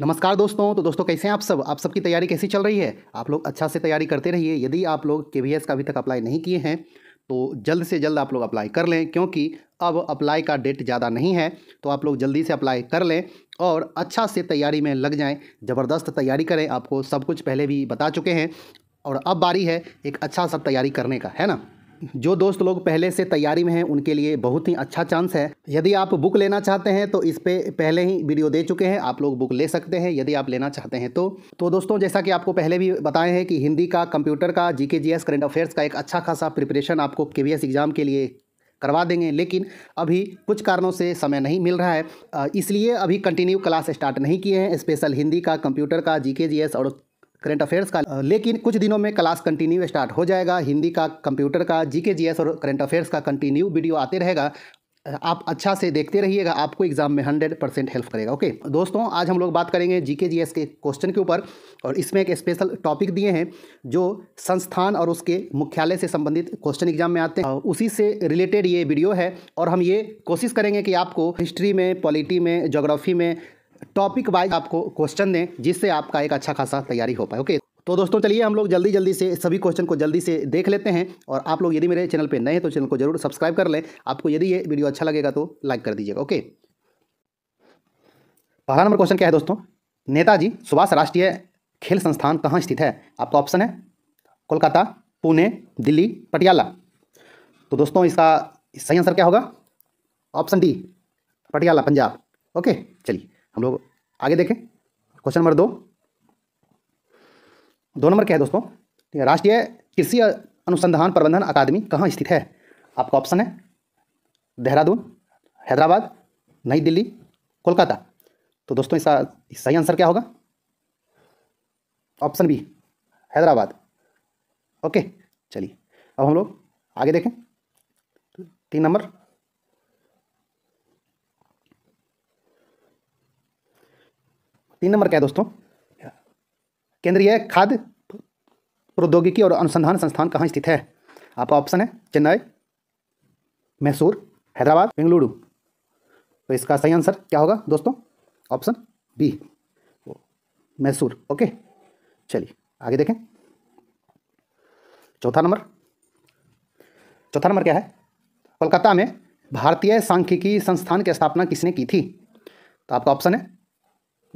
नमस्कार दोस्तों तो दोस्तों कैसे हैं आप सब आप सबकी तैयारी कैसी चल रही है आप लोग अच्छा से तैयारी करते रहिए यदि आप लोग के वी एस का अभी तक अप्लाई नहीं किए हैं तो जल्द से जल्द आप लोग अप्लाई कर लें क्योंकि अब अप्लाई का डेट ज़्यादा नहीं है तो आप लोग जल्दी से अप्लाई कर लें और अच्छा से तैयारी में लग जाएँ ज़बरदस्त तैयारी करें आपको सब कुछ पहले भी बता चुके हैं और अब बारी है एक अच्छा सा तैयारी करने का है ना जो दोस्त लोग पहले से तैयारी में हैं उनके लिए बहुत ही अच्छा चांस है यदि आप बुक लेना चाहते हैं तो इस पर पहले ही वीडियो दे चुके हैं आप लोग बुक ले सकते हैं यदि आप लेना चाहते हैं तो तो दोस्तों जैसा कि आपको पहले भी बताए हैं कि हिंदी का कंप्यूटर का जी के करंट अफेयर्स का एक अच्छा खासा प्रिपरेशन आपको के एग्ज़ाम के लिए करवा देंगे लेकिन अभी कुछ कारणों से समय नहीं मिल रहा है इसलिए अभी कंटिन्यू क्लास स्टार्ट नहीं किए हैं स्पेशल हिंदी का कंप्यूटर का जीके जीएस और करंट अफेयर्स का लेकिन कुछ दिनों में क्लास कंटिन्यू स्टार्ट हो जाएगा हिंदी का कंप्यूटर का जीके जीएस और करंट अफेयर्स का कंटिन्यू वीडियो आते रहेगा आप अच्छा से देखते रहिएगा आपको एग्जाम में हंड्रेड परसेंट हेल्प करेगा ओके दोस्तों आज हम लोग बात करेंगे जीके जीएस के क्वेश्चन के ऊपर और इसमें एक स्पेशल टॉपिक दिए हैं जो संस्थान और उसके मुख्यालय से संबंधित क्वेश्चन एग्जाम में आते हैं उसी से रिलेटेड ये वीडियो है और हम ये कोशिश करेंगे कि आपको हिस्ट्री में पॉलिटी में जोग्राफी में टॉपिक वाइज आपको क्वेश्चन दें जिससे आपका एक अच्छा खासा तैयारी हो पाए ओके तो दोस्तों चलिए हम लोग जल्दी जल्दी से सभी क्वेश्चन को जल्दी से देख लेते हैं और आप लोग यदि मेरे चैनल पर नए हैं तो चैनल को जरूर सब्सक्राइब कर लें आपको यदि ये वीडियो अच्छा लगेगा तो लाइक कर दीजिएगा ओके पहला नंबर क्वेश्चन क्या है दोस्तों नेताजी सुभाष राष्ट्रीय खेल संस्थान कहाँ स्थित है आपका ऑप्शन है कोलकाता पुणे दिल्ली पटियाला तो दोस्तों इसका सही आंसर क्या होगा option D Patiala Punjab okay चलिए हम लोग आगे देखें क्वेश्चन नंबर दो दो नंबर क्या है दोस्तों ठीक है राष्ट्रीय कृषि अनुसंधान प्रबंधन अकादमी कहाँ स्थित है आपका ऑप्शन है देहरादून हैदराबाद नई दिल्ली कोलकाता तो दोस्तों इसका सही आंसर क्या होगा ऑप्शन बी हैदराबाद ओके चलिए अब हम लोग आगे देखें तीन नंबर तीन नंबर क्या है दोस्तों केंद्रीय खाद्य प्रौद्योगिकी और अनुसंधान संस्थान कहाँ स्थित है आपका ऑप्शन है चेन्नई मैसूर हैदराबाद बेंगलुरु तो इसका सही आंसर क्या होगा दोस्तों ऑप्शन बी मैसूर ओके चलिए आगे देखें चौथा नंबर चौथा नंबर क्या है कोलकाता में भारतीय सांख्यिकी संस्थान की स्थापना किसने की थी तो आपका ऑप्शन है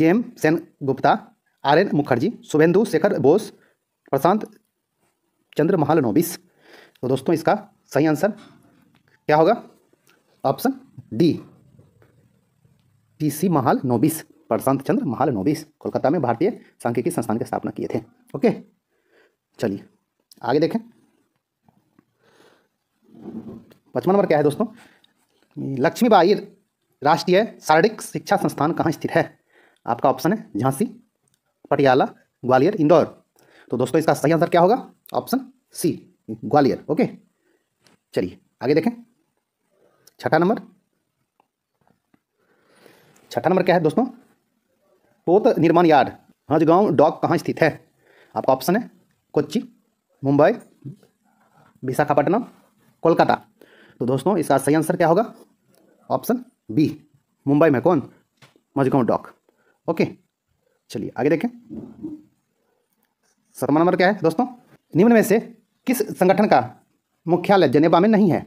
जेम सेन गुप्ता आर एन मुखर्जी शुभेंदु शेखर बोस प्रशांत चंद्र महालनोबिस तो दोस्तों इसका सही आंसर क्या होगा ऑप्शन डी टी सी महाल नोबिस प्रशांत चंद्र महाल नोबिस कोलकाता में भारतीय सांख्यिकी संस्थान की स्थापना किए थे ओके चलिए आगे देखें पचपन नंबर क्या है दोस्तों लक्ष्मीबाई राष्ट्रीय शारीरिक शिक्षा संस्थान कहाँ स्थित है आपका ऑप्शन है झांसी पटियाला ग्वालियर इंदौर तो दोस्तों इसका सही आंसर क्या होगा ऑप्शन सी ग्वालियर ओके चलिए आगे देखें छठा नंबर छठा नंबर क्या है दोस्तों पोत निर्माण यार्ड हजगांव डॉक कहाँ स्थित है आपका ऑप्शन है कोच्ची मुंबई विशाखापट्टनम कोलकाता तो दोस्तों इसका सही आंसर क्या होगा ऑप्शन बी मुंबई में कौन मजगांव डॉक ओके चलिए आगे देखें सतवा नंबर क्या है दोस्तों निम्न में से किस संगठन का मुख्यालय जनेबा में नहीं है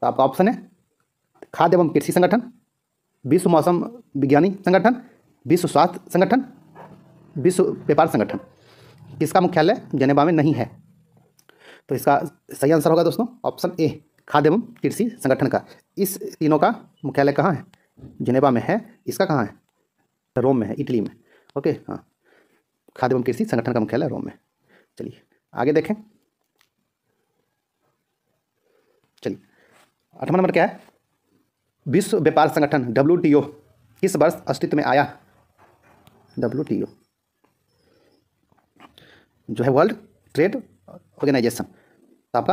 तो आपका ऑप्शन है खाद्य एवं कृषि संगठन विश्व मौसम विज्ञानी संगठन विश्व स्वास्थ्य संगठन विश्व व्यापार संगठन किसका मुख्यालय जनेबा में नहीं है तो इसका सही आंसर होगा दोस्तों ऑप्शन ए खाद्य एवं कृषि संगठन का इस तीनों का मुख्यालय कहाँ है जनेबा में है इसका कहाँ है रोम में है इटली में ओके हाँ खाद्य एवं कृषि संगठन का मुख्यालय रोम में चलिए आगे देखें चलिए अठवा नंबर क्या है विश्व व्यापार संगठन डब्ल्यू टी ओ किस वर्ष अस्तित्व में आया डब्ल्यू टी ओ जो है वर्ल्ड ट्रेड ऑर्गेनाइजेशन तो आपका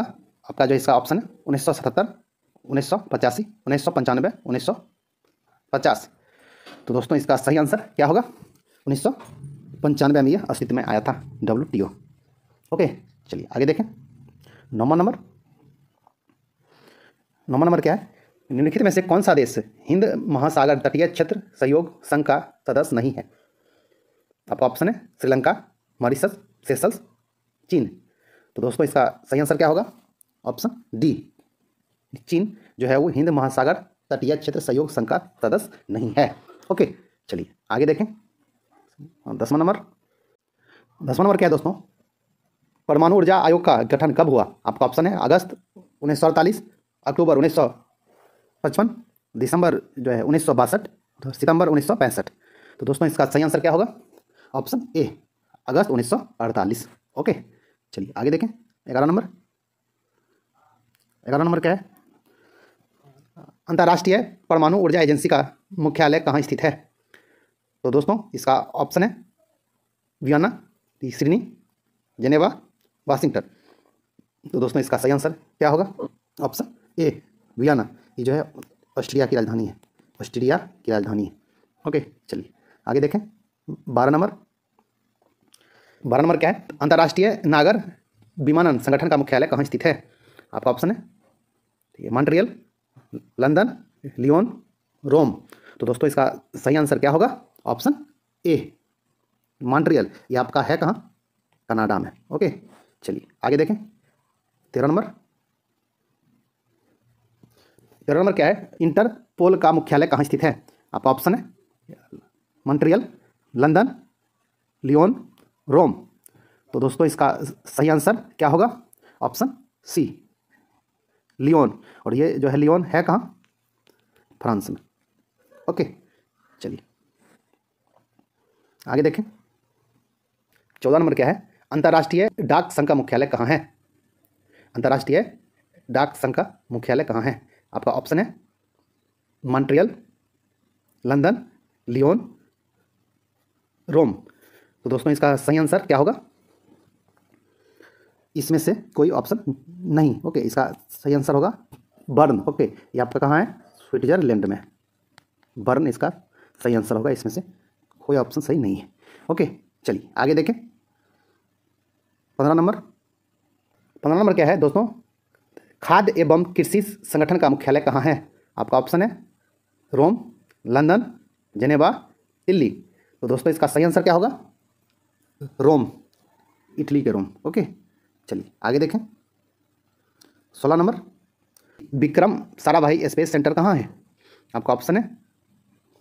आपका जो इसका ऑप्शन है उन्नीस सौ सतहत्तर उन्नीस सौ पचासी उन्नीस सौ पंचानवे उन्नीस सौ पचास तो दोस्तों इसका सही आंसर क्या होगा उन्नीस सौ पंचानवे में यह अस्तित्व में आया था डब्ल्यू टी ओ ओके चलिए आगे देखें नौवा नंबर नौवा नंबर क्या है निम्नलिखित में से कौन सा देश हिंद महासागर तटीय क्षेत्र सहयोग संघ का सदस्य नहीं है आपका ऑप्शन है श्रीलंका मॉरिशस सेशल्स चीन तो दोस्तों इसका सही आंसर क्या होगा ऑप्शन डी चीन जो है वो हिंद महासागर तटीय क्षेत्र सहयोग संघ का सदस्य नहीं है ओके चलिए आगे देखें हाँ, दसवा नंबर दसवा नंबर क्या है दोस्तों परमाणु ऊर्जा आयोग का गठन कब हुआ आपका ऑप्शन है अगस्त उन्नीस सौ अड़तालीस अक्टूबर उन्नीस सौ पचपन दिसंबर जो है उन्नीस सौ बासठ सितंबर उन्नीस सौ पैंसठ तो दोस्तों इसका सही आंसर क्या होगा ऑप्शन ए अगस्त उन्नीस सौ अड़तालीस ओके चलिए आगे देखें ग्यारह नंबर ग्यारह नंबर क्या है अंतर्राष्ट्रीय परमाणु ऊर्जा एजेंसी का मुख्यालय कहाँ स्थित है तो दोस्तों इसका ऑप्शन है वियना तीसरी जनेवा वाशिंगटन तो दोस्तों इसका सही आंसर क्या होगा ऑप्शन ए वियना ये जो है ऑस्ट्रेलिया की राजधानी है ऑस्ट्रेलिया की राजधानी है ओके चलिए आगे देखें बारह नंबर बारह नंबर क्या है अंतर्राष्ट्रीय नागर विमानन संगठन का मुख्यालय कहाँ स्थित है आपका ऑप्शन है ठीक है मॉन्ट्रियल लंदन लियोन रोम तो दोस्तों इसका सही आंसर क्या होगा ऑप्शन ए मॉन्ट्रियल ये आपका है कहाँ कनाडा में ओके चलिए आगे देखें तेरह नंबर तेरह नंबर क्या है इंटरपोल का मुख्यालय कहाँ स्थित है आपका ऑप्शन है मॉन्ट्रियल लंदन लियोन रोम तो दोस्तों इसका सही आंसर क्या होगा ऑप्शन सी लियोन और ये जो है लियोन है कहाँ फ्रांस में ओके चलिए आगे देखें चौदह नंबर क्या है अंतर्राष्ट्रीय डाक संघ का मुख्यालय कहाँ है अंतर्राष्ट्रीय डाक संघ का मुख्यालय कहाँ है आपका ऑप्शन है मॉन्ट्रियल लंदन लियोन रोम तो दोस्तों इसका सही आंसर क्या होगा इसमें से कोई ऑप्शन नहीं ओके इसका सही आंसर होगा बर्न ओके ये आपका कहाँ है स्विट्जरलैंड में बर्न इसका सही आंसर होगा इसमें से कोई ऑप्शन सही नहीं है ओके चलिए आगे देखें पंद्रह नंबर पंद्रह नंबर क्या है दोस्तों खाद्य एवं कृषि संगठन का मुख्यालय कहाँ है आपका ऑप्शन है रोम लंदन जेनेवा दिल्ली तो दोस्तों इसका सही आंसर क्या होगा रोम इटली के रोम ओके चलिए आगे देखें सोलह number Vikram Sarabhai space centre कहाँ है आपका ऑप्शन है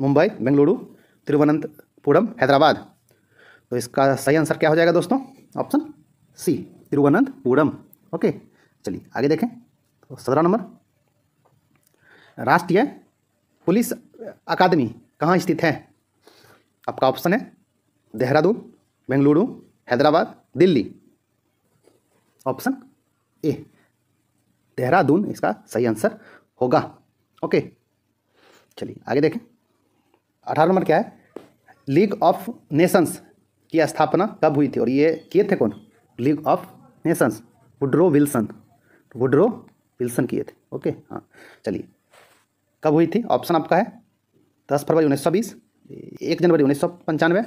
मुंबई बेंगलुरु तिरुवनंतपुरम हैदराबाद तो इसका सही आंसर क्या हो जाएगा दोस्तों ऑप्शन सी तिरुवनंतपुरम ओके चलिए आगे देखें तो सत्रह नंबर राष्ट्रीय पुलिस अकादमी कहाँ स्थित है आपका ऑप्शन है देहरादून बेंगलुरु हैदराबाद दिल्ली ऑप्शन ए देहरादून इसका सही आंसर होगा ओके चलिए आगे देखें अठारह नंबर क्या है लीग ऑफ नेशंस की स्थापना कब हुई थी और ये किए थे कौन league of nations Woodrow Wilson Woodrow Wilson किए थे ओके हाँ चलिए कब हुई थी ऑप्शन आपका है दस फरवरी उन्नीस सौ बीस एक जनवरी उन्नीस सौ पंचानवे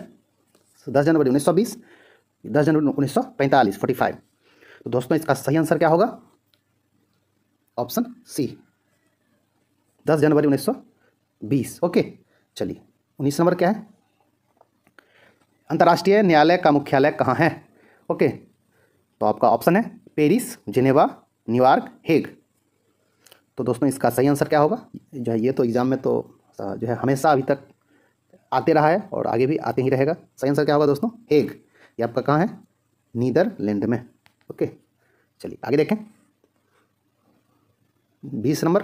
दस जनवरी उन्नीस सौ बीस दस जनवरी उन्नीस सौ पैंतालीस फोर्टी फाइव तो दोस्तों इसका सही आंसर क्या होगा ऑप्शन सी दस जनवरी उन्नीस सौ बीस ओके चलिए उन्नीस नंबर क्या है अंतर्राष्ट्रीय न्यायालय का मुख्यालय कहाँ है ओके तो आपका ऑप्शन है पेरिस जिनेवा न्यूयॉर्क हेग तो दोस्तों इसका सही आंसर क्या होगा जो है ये तो एग्ज़ाम में तो जो है हमेशा अभी तक आते रहा है और आगे भी आते ही रहेगा सही आंसर क्या होगा दोस्तों हेग ये आपका कहाँ है नीदरलैंड में ओके चलिए आगे देखें बीस नंबर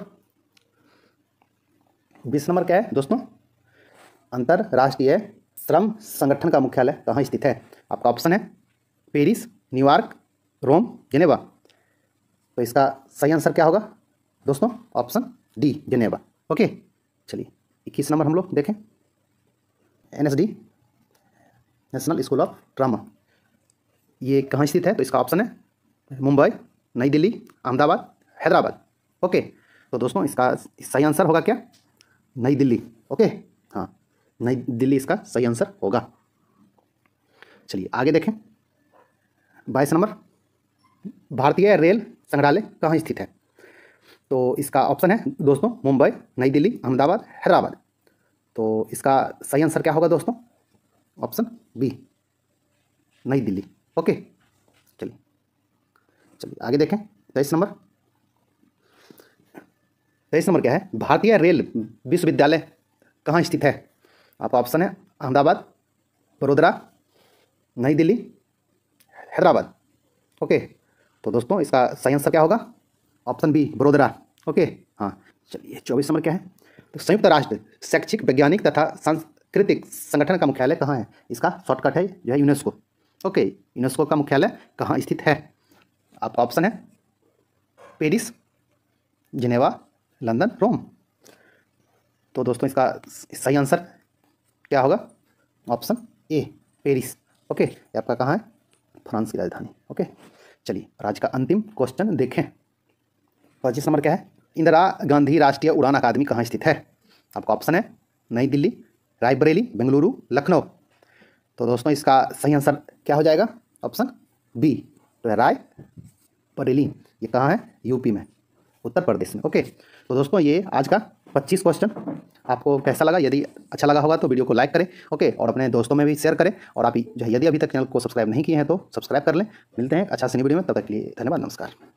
बीस नंबर क्या है दोस्तों अंतर्राष्ट्रीय श्रम संगठन का मुख्यालय कहाँ स्थित है आपका ऑप्शन है पेरिस न्यूयॉर्क रोम जिनेवा तो इसका सही आंसर क्या होगा दोस्तों ऑप्शन डी जिनेवा ओके चलिए इक्कीस नंबर हम लोग देखें NSD national school of drama ये कहाँ स्थित है तो इसका ऑप्शन है मुंबई नई दिल्ली अहमदाबाद हैदराबाद ओके तो दोस्तों इसका सही आंसर होगा क्या नई दिल्ली ओके हाँ नई दिल्ली इसका सही आंसर होगा चलिए आगे देखें बाईस नंबर भारतीय रेल संग्रहालय कहाँ स्थित है तो इसका ऑप्शन है दोस्तों मुंबई नई दिल्ली अहमदाबाद हैदराबाद तो इसका सही आंसर क्या होगा दोस्तों ऑप्शन बी नई दिल्ली ओके चलिए चलिए आगे देखें तेईस नंबर तेईस नंबर क्या है भारतीय रेल विश्वविद्यालय कहाँ स्थित है आप ऑप्शन है अहमदाबाद वडोदरा नई दिल्ली हैदराबाद ओके तो दोस्तों इसका सही आंसर क्या होगा ऑप्शन बी बड़ोदरा ओके हाँ चलिए चौबीस नंबर क्या है तो संयुक्त राष्ट्र शैक्षिक वैज्ञानिक तथा सांस्कृतिक संगठन का मुख्यालय कहाँ है इसका शॉर्टकट है जो है यूनेस्को ओके यूनेस्को का मुख्यालय कहाँ स्थित है आपका ऑप्शन है पेरिस जिनेवा लंदन रोम तो दोस्तों इसका सही आंसर क्या होगा ऑप्शन ए पेरिस ओके ये आपका कहाँ है फ्रांस की राजधानी ओके चलिए आज का अंतिम क्वेश्चन देखें पच्चीस नंबर क्या है इंदिरा गांधी राष्ट्रीय उड़ान अकादमी कहाँ स्थित है आपका ऑप्शन है नई दिल्ली रायबरेली बेंगलुरु लखनऊ तो दोस्तों इसका सही आंसर क्या हो जाएगा ऑप्शन बी राय बरेली ये कहाँ है यूपी में उत्तर प्रदेश में ओके तो दोस्तों ये आज का पच्चीस क्वेश्चन आपको कैसा लगा यदि अच्छा लगा होगा तो वीडियो को लाइक करें ओके और अपने दोस्तों में भी शेयर करें और आप यदि अभी तक चैनल को सब्सक्राइब नहीं किए हैं तो सब्सक्राइब कर लें मिलते हैं अच्छा सी वीडियो में तब तक के लिए धन्यवाद नमस्कार